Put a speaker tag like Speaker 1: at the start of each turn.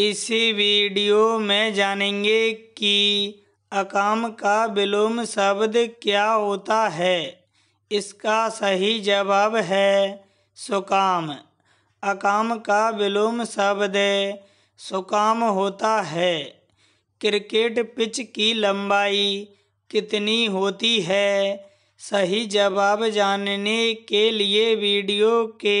Speaker 1: इस वीडियो में जानेंगे कि अकाम का विलोम शब्द क्या होता है इसका सही जवाब है सुकाम अकाम का विलोम शब्द सुकाम होता है क्रिकेट पिच की लंबाई कितनी होती है सही जवाब जानने के लिए वीडियो के